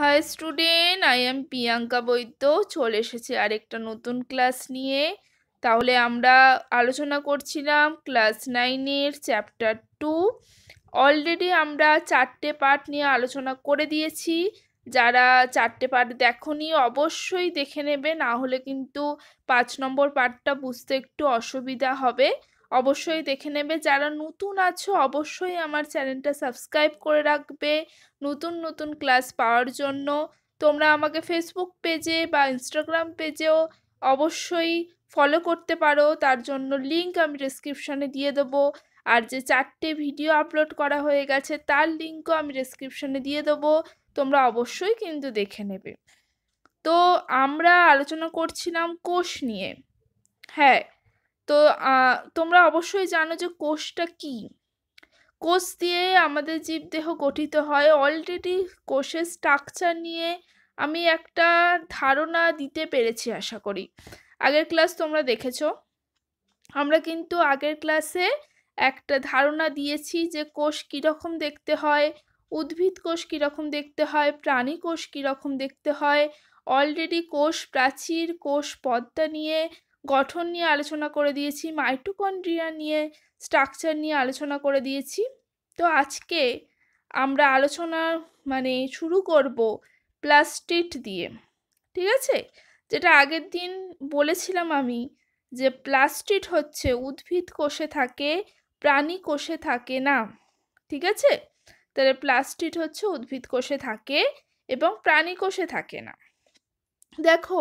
high student I am Priyanka Baidya চলে এসেছে আরেকটা নতুন ক্লাস নিয়ে তাহলে আমরা আলোচনা করছিলাম ক্লাস নাইনের চ্যাপ্টার টু অলরেডি আমরা চারটে পার্ট নিয়ে আলোচনা করে দিয়েছি যারা চারটে পার্ট দেখনি অবশ্যই দেখে নেবে না হলে কিন্তু পাঁচ নম্বর পার্টটা বুঝতে একটু অসুবিধা হবে অবশ্যই দেখে নেবে যারা নতুন আছো অবশ্যই আমার চ্যানেলটা সাবস্ক্রাইব করে রাখবে নতুন নতুন ক্লাস পাওয়ার জন্য তোমরা আমাকে ফেসবুক পেজে বা ইনস্টাগ্রাম পেজেও অবশ্যই ফলো করতে পারো তার জন্য লিংক আমি ডিসক্রিপশানে দিয়ে দেবো আর যে চারটে ভিডিও আপলোড করা হয়ে গেছে তার লিঙ্কও আমি ডিসক্রিপশানে দিয়ে দেবো তোমরা অবশ্যই কিন্তু দেখে নেবে তো আমরা আলোচনা করছিলাম কোষ নিয়ে হ্যাঁ তো তোমরা অবশ্যই জানো যে কোষটা কি কোষ দিয়ে আমাদের জীবদেহ গঠিত হয় অলরেডি কোষের স্ট্রাকচার নিয়ে আমি একটা ধারণা দিতে পেরেছি আশা করি আগের ক্লাস তোমরা দেখেছো আমরা কিন্তু আগের ক্লাসে একটা ধারণা দিয়েছি যে কোষ কীরকম দেখতে হয় উদ্ভিদ কোষ কীরকম দেখতে হয় প্রাণী কোষ কীরকম দেখতে হয় অলরেডি কোষ প্রাচীর কোষ পদ্মা নিয়ে গঠন নিয়ে আলোচনা করে দিয়েছি মাইটোকন্ড্রিয়া নিয়ে স্ট্রাকচার নিয়ে আলোচনা করে দিয়েছি তো আজকে আমরা আলোচনা মানে শুরু করব প্লাস্টিড দিয়ে ঠিক আছে যেটা আগের দিন বলেছিলাম আমি যে প্লাস্টিড হচ্ছে উদ্ভিদ কোষে থাকে প্রাণী কোষে থাকে না ঠিক আছে তাহলে প্লাস্টিড হচ্ছে উদ্ভিদ কোষে থাকে এবং প্রাণী কোষে থাকে না দেখো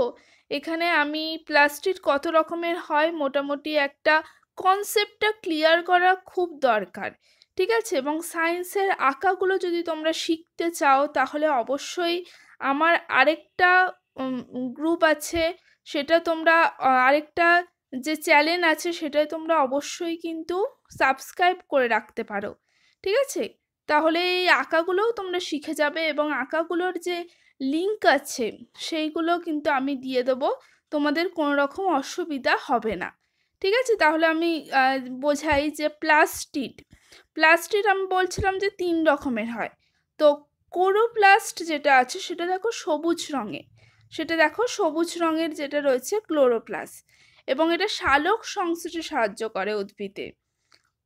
এখানে আমি প্লাস্টিক কত রকমের হয় মোটামুটি একটা কনসেপ্টটা ক্লিয়ার করা খুব দরকার ঠিক আছে এবং সায়েন্সের আঁকাগুলো যদি তোমরা শিখতে চাও তাহলে অবশ্যই আমার আরেকটা গ্রুপ আছে সেটা তোমরা আরেকটা যে চ্যানেল আছে সেটাই তোমরা অবশ্যই কিন্তু সাবস্ক্রাইব করে রাখতে পারো ঠিক আছে তাহলে এই আঁকাগুলোও তোমরা শিখে যাবে এবং আঁকাগুলোর যে লিঙ্ক আছে সেইগুলো কিন্তু আমি দিয়ে দেবো তোমাদের কোনো রকম অসুবিধা হবে না ঠিক আছে তাহলে আমি বোঝাই যে প্লাস্টিড প্লাস্টিড আমি বলছিলাম যে তিন রকমের হয় তো ক্লোরোপ্লাস্ট যেটা আছে সেটা দেখো সবুজ রঙে সেটা দেখো সবুজ রঙের যেটা রয়েছে ক্লোরোপ্লাস্ট এবং এটা শালক সংশ্লেষে সাহায্য করে উদ্ভিদে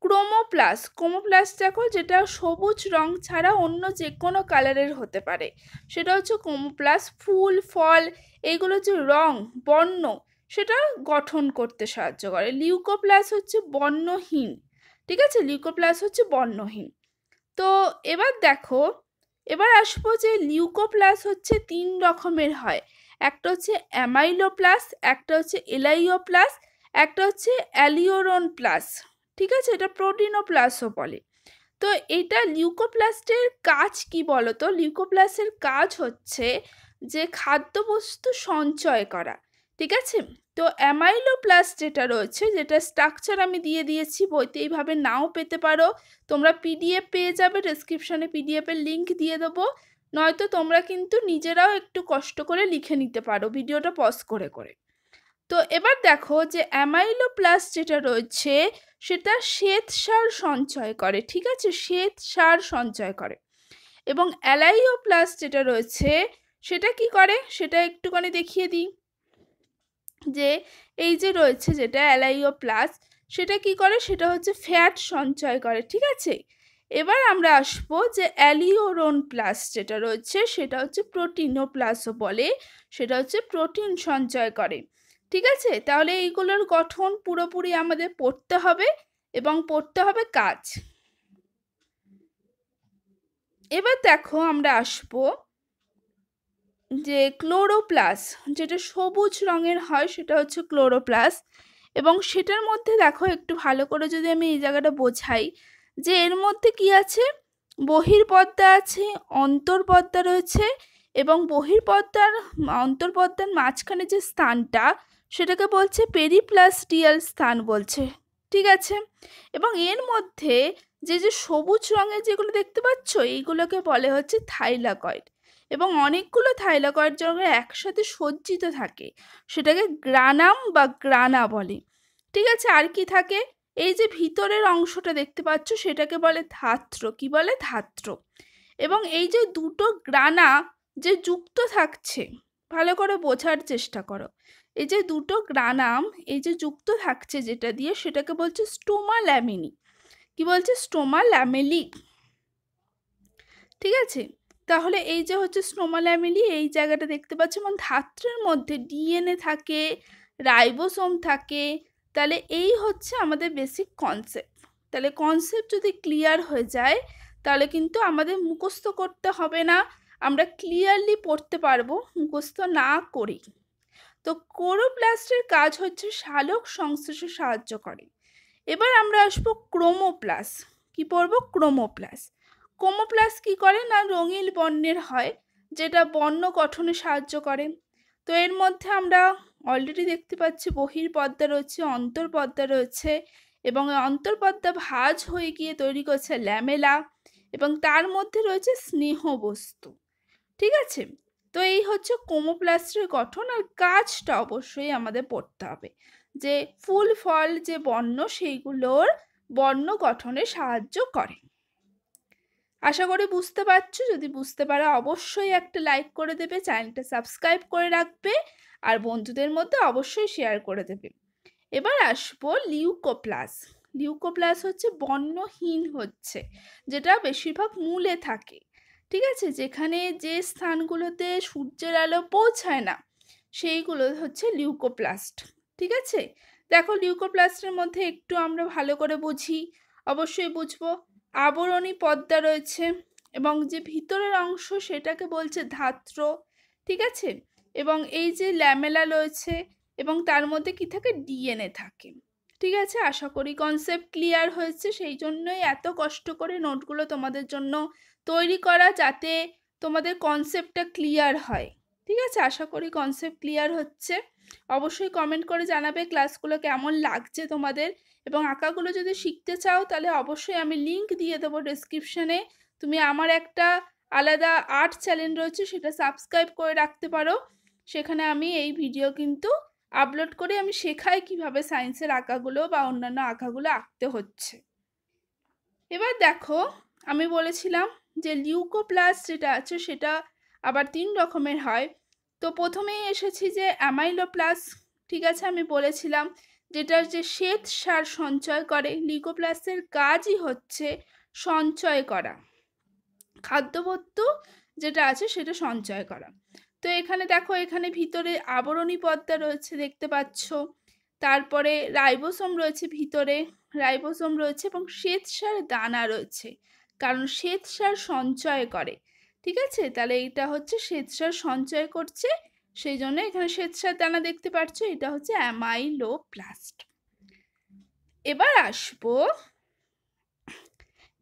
ক্রোমোপ্লাস ক্রোমোপ্লাস দেখো যেটা সবুজ রং ছাড়া অন্য যে কোনো কালারের হতে পারে সেটা হচ্ছে ক্রোমোপ্লাস ফুল ফল এইগুলো যে রং বর্ণ সেটা গঠন করতে সাহায্য করে লিউকোপ্লাস হচ্ছে বর্ণহীন ঠিক আছে লিউকোপ্লাস হচ্ছে বর্ণহীন তো এবার দেখো এবার আসবো যে লিউকোপ্লাস হচ্ছে তিন রকমের হয় একটা হচ্ছে অ্যামাইলোপ্লাস একটা হচ্ছে এলাইওপ্লাস একটা হচ্ছে অ্যালিওরন প্লাস ঠিক আছে এটা প্রোটিন ও প্লাসও বলে তো এটা লিউকোপ্লাস্টের কাজ কি বলো তো লিউকোপ্লাসের কাজ হচ্ছে যে খাদ্যবস্তু সঞ্চয় করা ঠিক আছে তো অ্যামাইলোপ্লাস যেটা রয়েছে যেটা স্ট্রাকচার আমি দিয়ে দিয়েছি বইতে এইভাবে নাও পেতে পারো তোমরা পিডিএফ পেয়ে যাবে ডিসক্রিপশানে পিডিএফের লিঙ্ক দিয়ে দেবো নয়তো তোমরা কিন্তু নিজেরাও একটু কষ্ট করে লিখে নিতে পারো ভিডিওটা পজ করে করে তো এবার দেখো যে অ্যামাইলোপ্লাস যেটা রয়েছে সেটা শ্বেত সার সঞ্চয় করে ঠিক আছে শ্বেত সার সঞ্চয় করে এবং প্লাস যেটা রয়েছে সেটা কি করে সেটা একটুখানি দেখিয়ে দিই যে এই যে রয়েছে যেটা প্লাস সেটা কি করে সেটা হচ্ছে ফ্যাট সঞ্চয় করে ঠিক আছে এবার আমরা আসব যে অ্যালিওরোন প্লাস যেটা রয়েছে সেটা হচ্ছে প্রোটিনোপ্লাসও বলে সেটা হচ্ছে প্রোটিন সঞ্চয় করে ঠিক আছে তাহলে এইগুলোর গঠন পুরোপুরি আমাদের পড়তে হবে এবং পড়তে হবে কাজ এবার দেখো আমরা আসব যে ক্লোরোপ্লাস যেটা সবুজ রঙের হয় সেটা হচ্ছে ক্লোরোপ্লাস এবং সেটার মধ্যে দেখো একটু ভালো করে যদি আমি এই জায়গাটা বোঝাই যে এর মধ্যে কি আছে বহির্পদ্মা আছে অন্তর্পদ্মা রয়েছে এবং বহির্পদ্মার অন্তর্পদ্মার মাঝখানে যে স্থানটা সেটাকে বলছে পেরিপ্লাস্টিয়াল স্থান বলছে ঠিক আছে এবং এর মধ্যে যে যে সবুজ রঙের যেগুলো দেখতে পাচ্ছ এইগুলোকে বলে হচ্ছে থাইলাকয়েড এবং অনেকগুলো থাইলাকয়েড যখন একসাথে সজ্জিত থাকে সেটাকে গ্রানাম বা গ্রানা বলে ঠিক আছে আর কি থাকে এই যে ভিতরের অংশটা দেখতে পাচ্ছ সেটাকে বলে ধাত্র কি বলে ধাত্র এবং এই যে দুটো গ্রানা যে যুক্ত থাকছে ভালো করে বোঝার চেষ্টা করো এই যে দুটো গ্রানাম এই যে যুক্ত থাকছে যেটা দিয়ে সেটাকে বলছে স্টোমা ল্যামিনি কি বলছে স্টোমা ল্যামেলি ঠিক আছে তাহলে এই যে হচ্ছে স্টোমা ল্যামেলি এই জায়গাটা দেখতে পাচ্ছি এবং ধাত্রের মধ্যে ডিএনএ থাকে রাইবোসোম থাকে তাহলে এই হচ্ছে আমাদের বেসিক কনসেপ্ট তাহলে কনসেপ্ট যদি ক্লিয়ার হয়ে যায় তাহলে কিন্তু আমাদের মুখস্থ করতে হবে না আমরা ক্লিয়ারলি পড়তে পারবো মুখস্থ না করি তো কোরোপ্লাস্টের কাজ হচ্ছে শালক সংশ্লেষে সাহায্য করে এবার আমরা আসবো ক্রোমোপ্লাস কি পড়বো ক্রোমোপ্লাস ক্রোমোপ্লাস কি করে না রঙিল বর্ণের হয় যেটা বর্ণ গঠনে সাহায্য করে তো এর মধ্যে আমরা অলরেডি দেখতে পাচ্ছি বহির্পদ্মা রয়েছে অন্তর্পদ্মা রয়েছে এবং অন্তর্পদ্মা ভাজ হয়ে গিয়ে তৈরি করছে ল্যামেলা এবং তার মধ্যে রয়েছে স্নেহ বস্তু ঠিক আছে তো এই হচ্ছে কোমোপ্লাস্টের গঠন আর গাছটা অবশ্যই আমাদের পড়তে হবে যে ফুল ফল যে বর্ণ সেইগুলোর বর্ণ গঠনে সাহায্য করে আশা করি বুঝতে পারছো যদি বুঝতে পারা অবশ্যই একটা লাইক করে দেবে চ্যানেলটা সাবস্ক্রাইব করে রাখবে আর বন্ধুদের মধ্যে অবশ্যই শেয়ার করে দেবে এবার আসবো লিউকোপ্লাস লিউকোপ্লাস হচ্ছে বর্ণহীন হচ্ছে যেটা বেশিরভাগ মূলে থাকে ঠিক আছে যেখানে যে স্থানগুলোতে সূর্যের আলো পৌঁছায় না সেইগুলো হচ্ছে লিউকোপ্লাস্ট ঠিক আছে দেখো লিউকোপ্লাস্টের মধ্যে একটু আমরা ভালো করে বুঝি অবশ্যই বুঝবো আবরণী পদ্মা রয়েছে এবং যে ভিতরের অংশ সেটাকে বলছে ধাত্র ঠিক আছে এবং এই যে ল্যামেলা রয়েছে এবং তার মধ্যে কি থাকে ডিএনএ থাকে ঠিক আছে আশা করি কনসেপ্ট ক্লিয়ার হয়েছে সেই জন্যই এত কষ্ট করে নোটগুলো তোমাদের জন্য তৈরি করা যাতে তোমাদের কনসেপ্টটা ক্লিয়ার হয় ঠিক আছে আশা করি কনসেপ্ট ক্লিয়ার হচ্ছে অবশ্যই কমেন্ট করে জানাবে ক্লাসগুলো কেমন লাগছে তোমাদের এবং আঁকাগুলো যদি শিখতে চাও তাহলে অবশ্যই আমি লিংক দিয়ে দেবো ডিসক্রিপশানে তুমি আমার একটা আলাদা আর্ট চ্যানেল রয়েছে সেটা সাবস্ক্রাইব করে রাখতে পারো সেখানে আমি এই ভিডিও কিন্তু আপলোড করে আমি শেখাই কিভাবে সায়েন্সের আঁকাগুলো বা অন্যান্য আঁকাগুলো আঁকতে হচ্ছে এবার দেখো আমি বলেছিলাম যে লিউকোপ্লাস যেটা আছে সেটা আবার তিন রকমের হয় তো প্রথমেই এসেছি যে অ্যামাইলোপ্লাস ঠিক আছে আমি বলেছিলাম যেটার যে শ্বেত সার সঞ্চয় করে লিউকোপ্লাসের কাজই হচ্ছে সঞ্চয় করা খাদ্যবস্তু যেটা আছে সেটা সঞ্চয় করা তো এখানে দেখো এখানে ভিতরে আবরণী পদ্মা রয়েছে দেখতে পাচ্ছ তারপরে রাইবোসোম রয়েছে ভিতরে রাইবোসোম রয়েছে এবং শ্বেত সার দানা রয়েছে কারণ শ্বেতসার সঞ্চয় করে ঠিক আছে তাহলে এটা হচ্ছে শ্বেতসার সঞ্চয় করছে সেই জন্য এখানে শ্বেতসার দানা দেখতে পাচ্ছ এটা হচ্ছে অ্যামাইলো প্লাস্ট এবার আসবো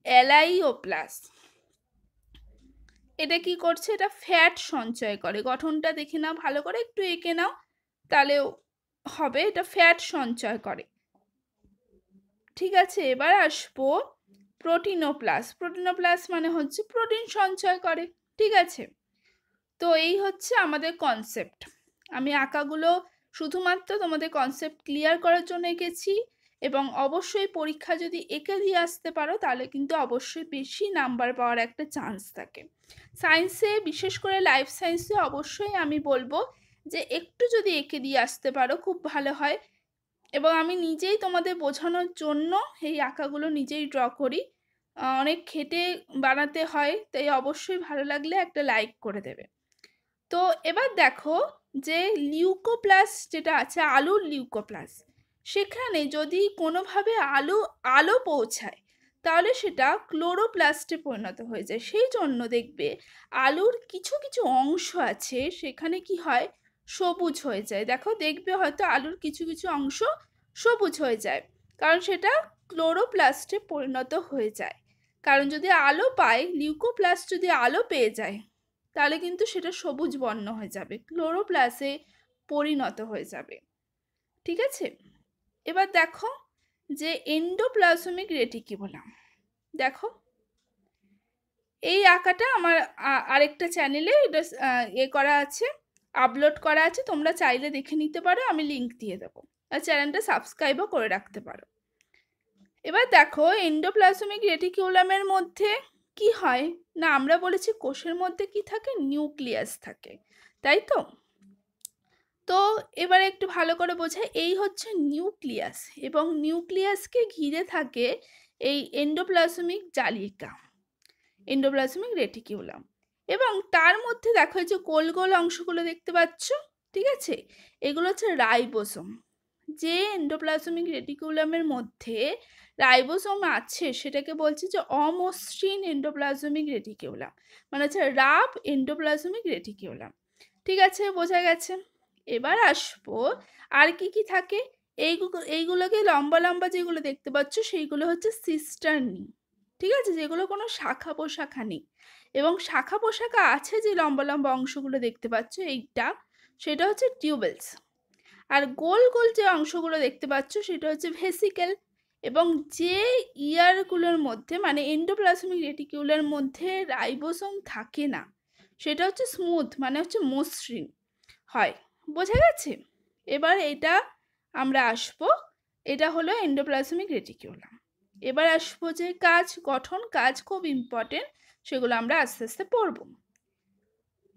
অ্যালাইওপ্লাস্ট এটা কি করছে এটা ফ্যাট সঞ্চয় করে গঠনটা দেখে নাও ভালো করে একটু এঁকে নাও তাহলে হবে এটা ফ্যাট সঞ্চয় করে ঠিক আছে এবার আসবো প্রোটিনোপ্লাস প্রোটিনোপ্লাস মানে হচ্ছে প্রোটিন সঞ্চয় করে ঠিক আছে তো এই হচ্ছে আমাদের কনসেপ্ট আমি আঁকাগুলো শুধুমাত্র তোমাদের কনসেপ্ট ক্লিয়ার করার জন্য এঁকেছি এবং অবশ্যই পরীক্ষা যদি এঁকে দিয়ে আসতে পারো তাহলে কিন্তু অবশ্যই বেশি নাম্বার পাওয়ার একটা চান্স থাকে সায়েন্সে বিশেষ করে লাইফ সায়েন্সে অবশ্যই আমি বলবো যে একটু যদি এঁকে দিয়ে আসতে পারো খুব ভালো হয় এবং আমি নিজেই তোমাদের বোঝানোর জন্য এই আঁকাগুলো নিজেই ড্র করি অনেক খেটে বানাতে হয় তাই অবশ্যই ভালো লাগলে একটা লাইক করে দেবে তো এবার দেখো যে লিউকোপ্লাস যেটা আছে আলুর লিউকোপ্লাস সেখানে যদি কোনোভাবে আলু আলো পৌঁছায় তাহলে সেটা ক্লোরোপ্লাস্টে পরিণত হয়ে যায় সেই জন্য দেখবে আলুর কিছু কিছু অংশ আছে সেখানে কি হয় সবুজ হয়ে যায় দেখো দেখবে হয়তো আলুর কিছু কিছু অংশ সবুজ হয়ে যায় কারণ সেটা ক্লোরোপ্লাস্টে পরিণত হয়ে যায় কারণ যদি আলো পায় লিউকোপ্লাস্ট যদি আলো পেয়ে যায় তাহলে কিন্তু সেটা সবুজ বর্ণ হয়ে যাবে ক্লোরোপ্লাসে পরিণত হয়ে যাবে ঠিক আছে এবার দেখো যে এন্ডোপ্লাজমিক রেটিকিউলাম দেখো এই আঁকাটা আমার আরেকটা চ্যানেলে এটা এ ইয়ে করা আছে আপলোড করা আছে তোমরা চাইলে দেখে নিতে পারো আমি লিঙ্ক দিয়ে দেবো আর চ্যানেলটা সাবস্ক্রাইবও করে রাখতে পারো এবার দেখো এন্ডোপ্লাজমিক রেটিকিউলামের মধ্যে কি হয় না আমরা বলেছি কোষের মধ্যে কি থাকে নিউক্লিয়াস থাকে তাই তো তো এবারে একটু ভালো করে বোঝায় এই হচ্ছে নিউক্লিয়াস এবং নিউক্লিয়াসকে ঘিরে থাকে এই এন্ডোপ্লাজমিক জালিকা এন্ডোপ্লাজমিক রেটিকিউলাম এবং তার মধ্যে দেখো যে গোল গোল অংশগুলো দেখতে পাচ্ছ ঠিক আছে এগুলো হচ্ছে রাইবোসোম যে এন্ডোপ্লাজমিক রেটিকুলামের মধ্যে রাইবোসোম আছে সেটাকে বলছি যে অমসৃণ এন্ডোপ্লাজমিক রেটিকিউলাম মানে হচ্ছে রাব এন্ডোপ্লাজমিক রেটিকিউলাম ঠিক আছে বোঝা গেছে এবার আসবো আর কি কি থাকে এইগুলো এইগুলোকে লম্বা লম্বা যেগুলো দেখতে পাচ্ছ সেইগুলো হচ্ছে সিস্টার্নি ঠিক আছে যেগুলো কোনো শাখা পোশাখা নেই এবং শাখা পোশাখা আছে যে লম্বা লম্বা অংশগুলো দেখতে পাচ্ছ এইটা সেটা হচ্ছে টিউবেলস আর গোল গোল যে অংশগুলো দেখতে পাচ্ছ সেটা হচ্ছে ভেসিকেল এবং যে ইয়ারগুলোর মধ্যে মানে এন্ডোপ্লাসমিক রেটিকিউলার মধ্যে রাইবোসোম থাকে না সেটা হচ্ছে স্মুথ মানে হচ্ছে মসৃণ হয় বোঝা গেছে এবার এটা আমরা আসব এটা হলো এন্ডোপ্লাসমিক রেটিকিউলাম এবার আসবো যে কাজ গঠন কাজ খুব ইম্পর্টেন্ট সেগুলো আমরা আস্তে আস্তে পড়ব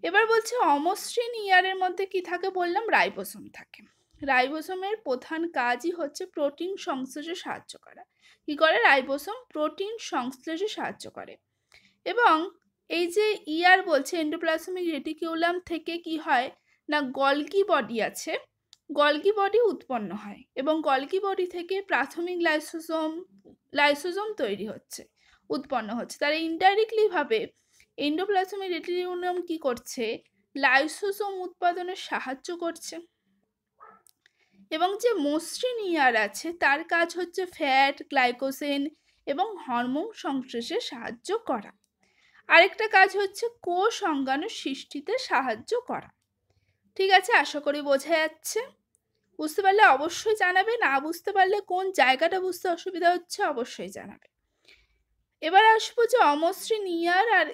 এবার বলছে অমসৃণ ইয়ারের মধ্যে কি থাকে বললাম রাইবোসোম থাকে রাইবোসোমের প্রধান কাজই হচ্ছে প্রোটিন সংশ্লেষে সাহায্য করা কি করে রাইবোসোম প্রোটিন সংশ্লেষে সাহায্য করে এবং এই যে ইয়ার বলছে এন্ডোপ্লাসমিক রেটিকিউলাম থেকে কি হয় না গলকি বডি আছে গলকি বডি উৎপন্ন হয় এবং গলকি বডি থেকে প্রাথমিক লাইসোসোম লাইসোজম তৈরি হচ্ছে উৎপন্ন হচ্ছে তারা ইনডাইরেক্টলিভাবে এন্ডোপ্লাজমি রেটিকুলাম কি করছে লাইসোসোম উৎপাদনে সাহায্য করছে এবং যে মসৃণ ইয়ার আছে তার কাজ হচ্ছে ফ্যাট গ্লাইকোসেন এবং হরমোন সংশ্লেষে সাহায্য করা আরেকটা কাজ হচ্ছে কো সংজ্ঞানু সৃষ্টিতে সাহায্য করা ঠিক আছে আশা করি বোঝা যাচ্ছে বুঝতে পারলে অবশ্যই জানাবে না বুঝতে পারলে কোন জায়গাটা বুঝতে অসুবিধা হচ্ছে অবশ্যই জানাবে এবার আসবো যে অমসৃণ ইয়ার e আর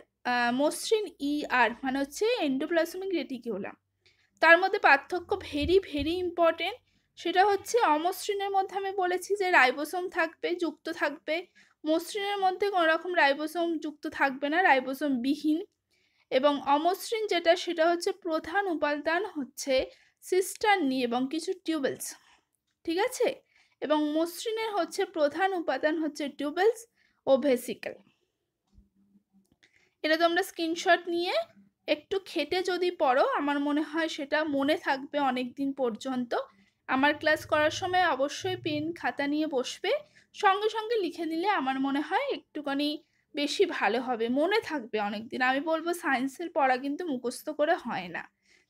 মসৃণ ই e আর মানে হচ্ছে এন্ডোপ্লাজমিক রেটিকিউলাম তার মধ্যে পার্থক্য ভেরি ভেরি ইম্পর্টেন্ট সেটা হচ্ছে অমসৃণের মধ্যে আমি বলেছি যে রাইবোসোম থাকবে যুক্ত থাকবে মসৃণের মধ্যে কোনো রকম রাইবোসোম যুক্ত থাকবে না রাইবোসোম বিহীন এবং অমসৃণ যেটা সেটা হচ্ছে প্রধান উপাদান হচ্ছে সিস্টার্নি এবং কিছু টিউবেলস ঠিক আছে এবং মসৃণের হচ্ছে প্রধান উপাদান হচ্ছে টিউবেলস ওভেসিকেল এটা তোমরা স্ক্রিনশট নিয়ে একটু খেটে যদি পড়ো আমার মনে হয় সেটা মনে থাকবে অনেক দিন পর্যন্ত আমার ক্লাস করার সময় অবশ্যই পেন খাতা নিয়ে বসবে সঙ্গে সঙ্গে লিখে নিলে আমার মনে হয় একটুখানি বেশি ভালো হবে মনে থাকবে অনেক দিন আমি বলবো সায়েন্সের পড়া কিন্তু মুখস্থ করে হয় না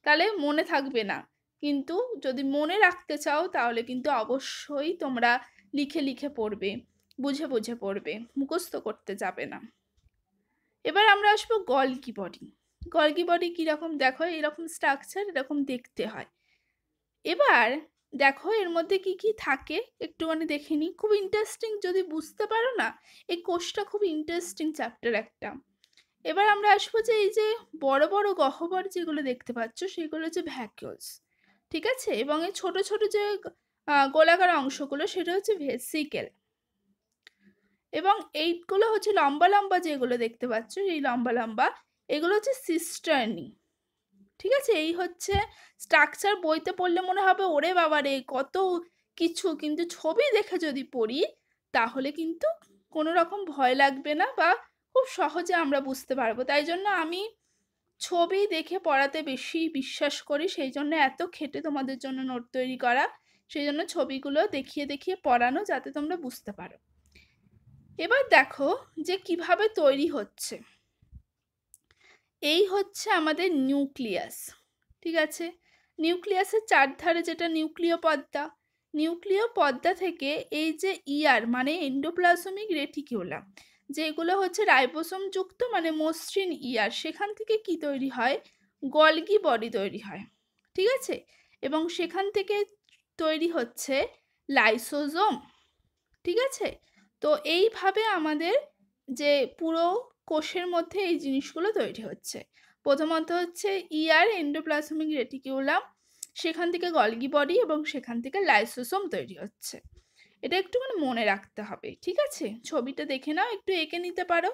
তাহলে মনে থাকবে না কিন্তু যদি মনে রাখতে চাও তাহলে কিন্তু অবশ্যই তোমরা লিখে লিখে পড়বে বুঝে বুঝে পড়বে মুখস্থ করতে যাবে না এবার আমরা আসবো গলগি বডি গলগি বডি কীরকম দেখো এরকম স্ট্রাকচার এরকম দেখতে হয় এবার দেখো এর মধ্যে কি কি থাকে একটু মানে দেখে নিই খুব ইন্টারেস্টিং যদি বুঝতে পারো না এই কোর্সটা খুব ইন্টারেস্টিং চ্যাপ্টার একটা এবার আমরা আসবো যে এই যে বড় বড় গহ্বর যেগুলো দেখতে পাচ্ছ সেগুলো হচ্ছে ভ্যাকিউলস ঠিক আছে এবং এই ছোট ছোট যে গোলাকার অংশগুলো সেটা হচ্ছে ভেসিকেল এবং এইগুলো হচ্ছে লম্বা লম্বা যেগুলো দেখতে পাচ্ছ এই লম্বা লম্বা এগুলো হচ্ছে সিস্টার্নি ঠিক আছে এই হচ্ছে স্ট্রাকচার বইতে পড়লে মনে হবে ওরে বাবারে কত কিছু কিন্তু ছবি দেখে যদি পড়ি তাহলে কিন্তু কোনো রকম ভয় লাগবে না বা খুব সহজে আমরা বুঝতে পারবো তাই জন্য আমি ছবি দেখে পড়াতে বেশি বিশ্বাস করি সেই জন্য এত খেটে তোমাদের জন্য নোট তৈরি করা সেই জন্য ছবিগুলো দেখিয়ে দেখিয়ে পড়ানো যাতে তোমরা বুঝতে পারো এবার দেখো যে কিভাবে তৈরি হচ্ছে এই হচ্ছে আমাদের নিউক্লিয়াস ঠিক আছে নিউক্লিয়াসের চারধারে যেটা নিউক্লিয় পদ্মা নিউক্লিয় পদ্মা থেকে এই যে ইয়ার e মানে এন্ডোপ্লাজমিক রেটিকিউলা যেগুলো হচ্ছে রাইবোসোম যুক্ত মানে মসৃণ ইয়ার e সেখান থেকে কি তৈরি হয় গলগি বডি তৈরি হয় ঠিক আছে এবং সেখান থেকে তৈরি হচ্ছে লাইসোজোম ঠিক আছে তো এইভাবে আমাদের যে পুরো কোষের মধ্যে এই জিনিসগুলো তৈরি হচ্ছে প্রথমত হচ্ছে ইয়ার এন্ডোপ্লাসমিক রেটিকিউলাম সেখান থেকে গলগি বডি এবং সেখান থেকে লাইসোসোম তৈরি হচ্ছে এটা একটু মানে মনে রাখতে হবে ঠিক আছে ছবিটা দেখে নাও একটু এঁকে নিতে পারো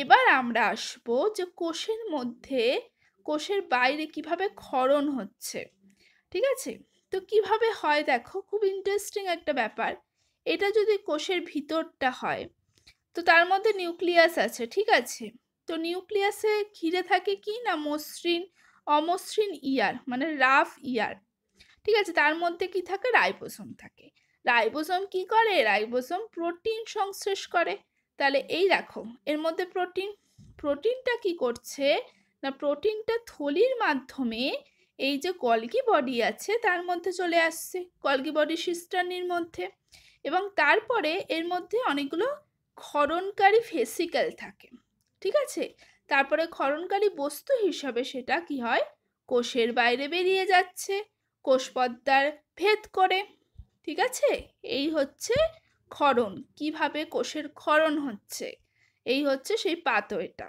এবার আমরা আসব যে কোষের মধ্যে কোষের বাইরে কিভাবে ক্ষরণ হচ্ছে ঠিক আছে তো কিভাবে হয় দেখো খুব ইন্টারেস্টিং একটা ব্যাপার এটা যদি কোষের ভিতরটা হয় তো তার মধ্যে নিউক্লিয়াস আছে ঠিক আছে তো নিউক্লিয়াসে ঘিরে থাকে কি না মসৃণ অমসৃণ ইয়ার e মানে রাফ ইয়ার e ঠিক আছে তার মধ্যে কি থাকে রাইবোসোম থাকে রাইবোসোম কি করে রাইবোসোম প্রোটিন সংশ্লেষ করে তাহলে এই দেখো এর মধ্যে প্রোটিন প্রোটিনটা কি করছে না প্রোটিনটা থলির মাধ্যমে এই যে কলকি বডি আছে তার মধ্যে চলে আসছে কলকি বডি সিস্টানির মধ্যে এবং তারপরে এর মধ্যে অনেকগুলো ক্ষরণকারী ফেসিক্যাল থাকে ঠিক আছে তারপরে ক্ষরণকারী বস্তু হিসাবে সেটা কি হয় কোষের বাইরে বেরিয়ে যাচ্ছে কোষপদ্মার ভেদ করে ঠিক আছে এই হচ্ছে ক্ষরণ কিভাবে কোষের ক্ষরণ হচ্ছে এই হচ্ছে সেই পাতো এটা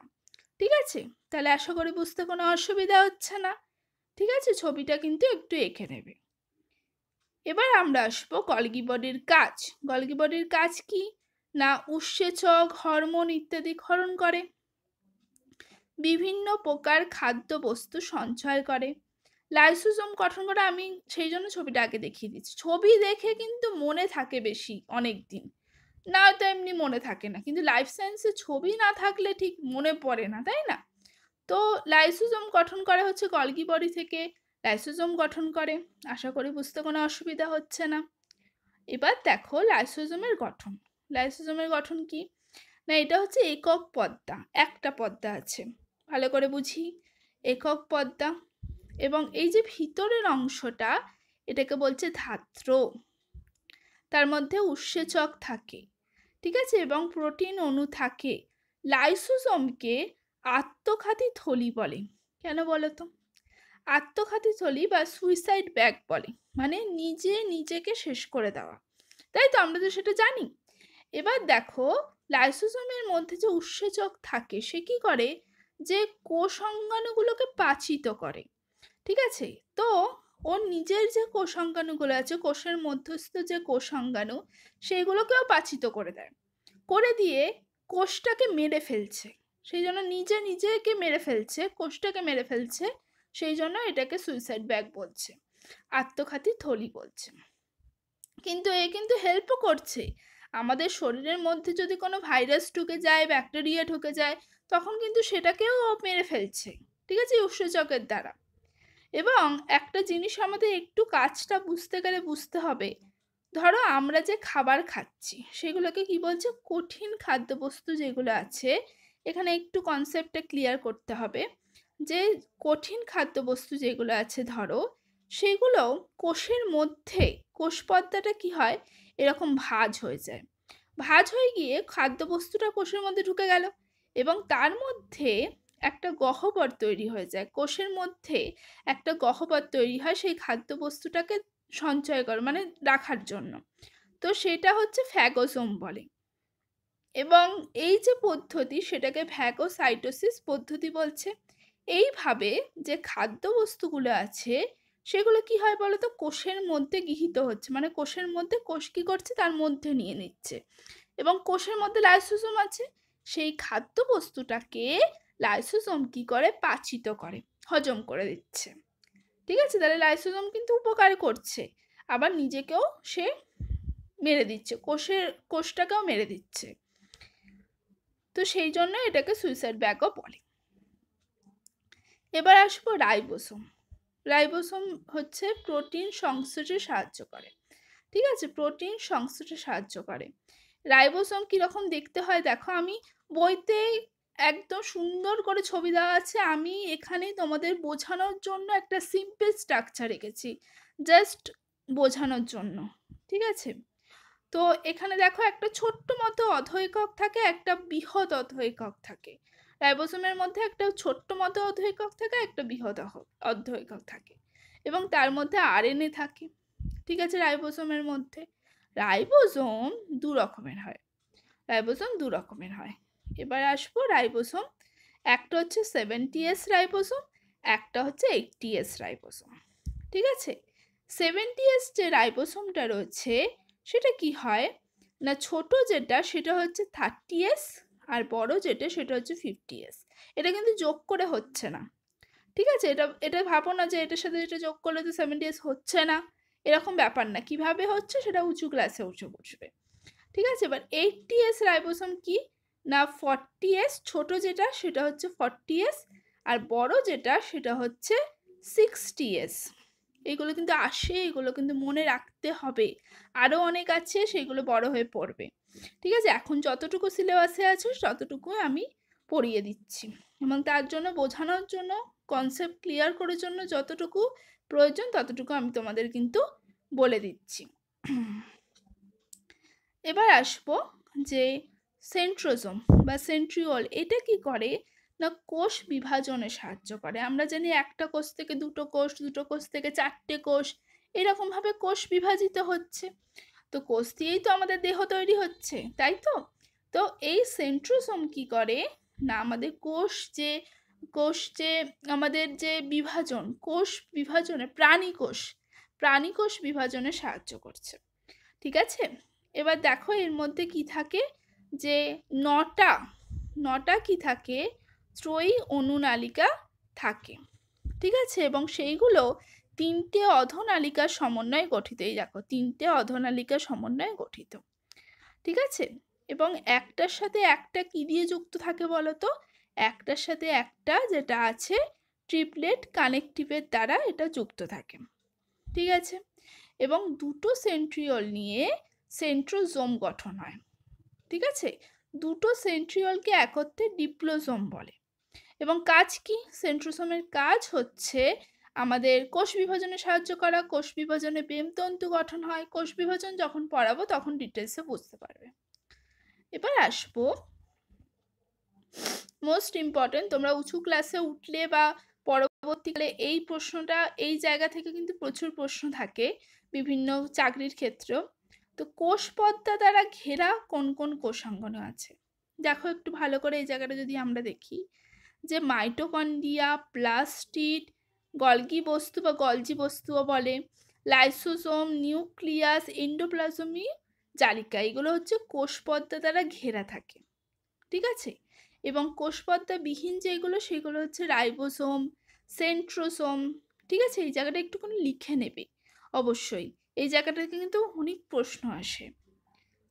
ঠিক আছে তাহলে আশা করি বুঝতে কোনো অসুবিধা হচ্ছে না ঠিক আছে ছবিটা কিন্তু একটু এঁকে নেবে এবার আমরা আসবো গলগিবডির কাজ গলগিবডির কাজ কি না উৎসেচক হরমোন ইত্যাদি ক্ষরণ করে বিভিন্ন প্রকার খাদ্য বস্তু সঞ্চয় করে লাইসোজম গঠন করে আমি সেই জন্য ছবিটা আগে দেখিয়ে দিচ্ছি ছবি দেখে কিন্তু মনে থাকে বেশি অনেক দিন না হয়তো এমনি মনে থাকে না কিন্তু লাইফ সায়েন্সে ছবি না থাকলে ঠিক মনে পড়ে না তাই না তো লাইসোজোম গঠন করে হচ্ছে গলগি বডি থেকে লাইসোজোম গঠন করে আশা করি বুঝতে কোনো অসুবিধা হচ্ছে না এবার দেখো লাইসোজোমের গঠন লাইসোজোমের গঠন কি না এটা হচ্ছে একক পদ্মা একটা পদ্মা আছে ভালো করে বুঝি একক পদ্মা এবং এই যে ভিতরের অংশটা এটাকে বলছে ধাত্র তার মধ্যে উৎসেচক থাকে ঠিক আছে এবং প্রোটিন অণু থাকে লাইসোজোমকে আত্মঘাতী থলি বলে কেন বলো তো আত্মঘাতী থলি বা সুইসাইড ব্যাগ বলে মানে নিজে নিজেকে শেষ করে দেওয়া তাই তো আমরা তো সেটা জানি এবার দেখো লাইসোসোমের মধ্যে যে উৎসেচক থাকে সে কি করে যে কোষাঙ্গাণুগুলোকে পাচিত করে ঠিক আছে তো ওর নিজের যে কোষাঙ্গাণুগুলো আছে কোষের মধ্যস্থ যে কোষাঙ্গাণু সেগুলোকেও পাচিত করে দেয় করে দিয়ে কোষটাকে মেরে ফেলছে সেই জন্য নিজে নিজেকে মেরে ফেলছে কোষটাকে মেরে ফেলছে সেই জন্য এটাকে সুইসাইড ব্যাগ বলছে আত্মঘাতী থলি বলছে কিন্তু এ কিন্তু হেল্পও করছে আমাদের শরীরের মধ্যে যদি কোনো ভাইরাস ঢুকে যায় ব্যাকটেরিয়া ঢুকে যায় তখন কিন্তু সেটাকেও মেরে ফেলছে ঠিক আছে উৎসেচকের দ্বারা এবং একটা জিনিস আমাদের একটু কাজটা বুঝতে গেলে বুঝতে হবে ধরো আমরা যে খাবার খাচ্ছি সেগুলোকে কি বলছে কঠিন খাদ্যবস্তু যেগুলো আছে এখানে একটু কনসেপ্টটা ক্লিয়ার করতে হবে যে কঠিন খাদ্যবস্তু যেগুলো আছে ধরো সেগুলো কোষের মধ্যে কোষপদ্মাটা কি হয় এরকম ভাজ হয়ে যায় ভাজ হয়ে গিয়ে খাদ্যবস্তুটা কোষের মধ্যে ঢুকে গেল এবং তার মধ্যে একটা গহবর তৈরি হয়ে যায় কোষের মধ্যে একটা গহবর তৈরি হয় সেই খাদ্যবস্তুটাকে সঞ্চয় করে মানে রাখার জন্য তো সেটা হচ্ছে ফ্যাগোজোম বলে এবং এই যে পদ্ধতি সেটাকে ভ্যাকোসাইটোসিস পদ্ধতি বলছে এইভাবে যে খাদ্যবস্তুগুলো আছে সেগুলো কি হয় বলো তো কোষের মধ্যে গৃহীত হচ্ছে মানে কোষের মধ্যে কোষ কী করছে তার মধ্যে নিয়ে নিচ্ছে এবং কোষের মধ্যে লাইসোসোম আছে সেই খাদ্যবস্তুটাকে লাইসোসোম কি করে পাচিত করে হজম করে দিচ্ছে ঠিক আছে তাহলে লাইসোসোম কিন্তু উপকার করছে আবার নিজেকেও সে মেরে দিচ্ছে কোষের কোষটাকেও মেরে দিচ্ছে তো সেই জন্য এটাকে সুইসাইড ব্যাগও বলে এবার আসবো রাইবোসোম রাইবোসোম হচ্ছে প্রোটিন সংশ্লেষে সাহায্য করে ঠিক আছে প্রোটিন সংশ্লেষে সাহায্য করে রাইবোসোম কীরকম দেখতে হয় দেখো আমি বইতে একদম সুন্দর করে ছবি দেওয়া আছে আমি এখানে তোমাদের বোঝানোর জন্য একটা সিম্পল স্ট্রাকচার রেখেছি জাস্ট বোঝানোর জন্য ঠিক আছে তো এখানে দেখো একটা ছোট্ট মতো অধৈকক থাকে একটা বৃহৎ অধৈকক থাকে রাইবোসোমের মধ্যে একটা ছোট্ট মতো অধৈকক থাকে একটা বৃহৎ অধৈকক থাকে এবং তার মধ্যে আর থাকে ঠিক আছে রাইবোসোমের মধ্যে রাইবোসোম দু রকমের হয় রাইবোসোম দু রকমের হয় এবার আসবো রাইবোসোম একটা হচ্ছে সেভেন্টি এস রাইবোসোম একটা হচ্ছে এইটটি এস রাইবোসোম ঠিক আছে সেভেন্টি এস যে রাইবোসোমটা রয়েছে সেটা কি হয় না ছোট যেটা সেটা হচ্ছে থার্টি এস আর বড় যেটা সেটা হচ্ছে ফিফটি এস এটা কিন্তু যোগ করে হচ্ছে না ঠিক আছে এটা এটা ভাবো না যে এটার সাথে যেটা যোগ করলে তো সেভেন্টি এস হচ্ছে না এরকম ব্যাপার না কিভাবে হচ্ছে সেটা উঁচু ক্লাসে উঁচু বসবে ঠিক আছে এবার এইটটি এস রাইবোসম কি না ফর্টি এস ছোটো যেটা সেটা হচ্ছে ফর্টি এস আর বড় যেটা সেটা হচ্ছে সিক্সটি এস এগুলো কিন্তু আসে এগুলো কিন্তু মনে রাখতে হবে আরও অনেক আছে সেগুলো বড় হয়ে পড়বে ঠিক আছে এখন যতটুকু সিলেবাসে আছে ততটুকু আমি পড়িয়ে দিচ্ছি এবং তার জন্য বোঝানোর জন্য কনসেপ্ট ক্লিয়ার করার জন্য যতটুকু প্রয়োজন ততটুকু আমি তোমাদের কিন্তু বলে দিচ্ছি এবার আসবো যে সেন্ট্রোজম বা সেন্ট্রিওল এটা কি করে না কোষ বিভাজনে সাহায্য করে আমরা জানি একটা কোষ থেকে দুটো কোষ দুটো কোষ থেকে চারটে কোষ এরকমভাবে কোষ বিভাজিত হচ্ছে তো কোষ দিয়েই তো আমাদের দেহ তৈরি হচ্ছে তাই তো তো এই সেন্ট্রোসোম কি করে না আমাদের কোষ যে কোষ যে আমাদের যে বিভাজন কোষ বিভাজনে প্রাণী কোষ প্রাণী কোষ বিভাজনে সাহায্য করছে ঠিক আছে এবার দেখো এর মধ্যে কি থাকে যে নটা নটা কি থাকে ত্রয়ী অনুনালিকা থাকে ঠিক আছে এবং সেইগুলো তিনটে অধনালিকা সমন্বয়ে গঠিত এই দেখো তিনটে অধনালিকা সমন্বয়ে গঠিত ঠিক আছে এবং একটার সাথে একটা কি দিয়ে যুক্ত থাকে বলো তো একটার সাথে একটা যেটা আছে ট্রিপলেট কানেকটিভের দ্বারা এটা যুক্ত থাকে ঠিক আছে এবং দুটো সেন্ট্রিওল নিয়ে সেন্ট্রোজোম গঠন হয় ঠিক আছে দুটো সেন্ট্রিওলকে একত্রে ডিপ্লোজোম বলে এবং কাজ কি সেন্ট্রোসোমের কাজ হচ্ছে আমাদের কোষ বিভাজনে সাহায্য করা কোষ বিভাজনে প্রেমতন্তু গঠন হয় কোষ বিভাজন যখন পড়াবো তখন ডিটেলসে বুঝতে পারবে এবার আসবো মোস্ট ইম্পর্টেন্ট তোমরা উঁচু ক্লাসে উঠলে বা পরবর্তীকালে এই প্রশ্নটা এই জায়গা থেকে কিন্তু প্রচুর প্রশ্ন থাকে বিভিন্ন চাকরির ক্ষেত্র তো কোষ পদ্মা দ্বারা ঘেরা কোন কোন কোষাঙ্গন আছে দেখো একটু ভালো করে এই জায়গাটা যদি আমরা দেখি যে মাইটোকন্ডিয়া প্লাস্টিড গলগি বস্তু বা গলজি বস্তুও বলে লাইসোসোম নিউক্লিয়াস এন্ডোপ্লাজমি জালিকা এগুলো হচ্ছে কোষপদ্মা দ্বারা ঘেরা থাকে ঠিক আছে এবং কোষপদ্মা বিহীন যেগুলো সেগুলো হচ্ছে রাইবোসোম সেন্ট্রোসোম ঠিক আছে এই জায়গাটা একটুখানি লিখে নেবে অবশ্যই এই জায়গাটাতে কিন্তু অনেক প্রশ্ন আসে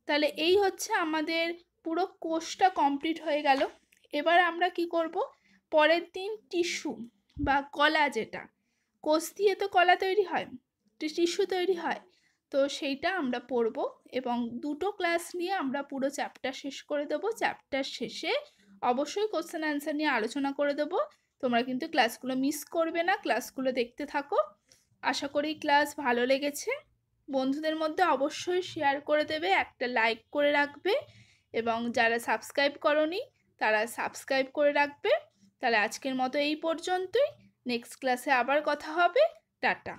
তাহলে এই হচ্ছে আমাদের পুরো কোর্সটা কমপ্লিট হয়ে গেল এবার আমরা কি করব পরের দিন টিস্যু বা কলা যেটা কোষ দিয়ে তো কলা তৈরি হয় টিস্যু তৈরি হয় তো সেইটা আমরা পড়ব এবং দুটো ক্লাস নিয়ে আমরা পুরো চ্যাপ্টার শেষ করে দেব চ্যাপ্টার শেষে অবশ্যই কোশ্চেন অ্যান্সার নিয়ে আলোচনা করে দেব তোমরা কিন্তু ক্লাসগুলো মিস করবে না ক্লাসগুলো দেখতে থাকো আশা করি ক্লাস ভালো লেগেছে বন্ধুদের মধ্যে অবশ্যই শেয়ার করে দেবে একটা লাইক করে রাখবে এবং যারা সাবস্ক্রাইব করনি তারা সাবস্ক্রাইব করে রাখবে তাহলে আজকের মতো এই পর্যন্তই নেক্সট ক্লাসে আবার কথা হবে টাটা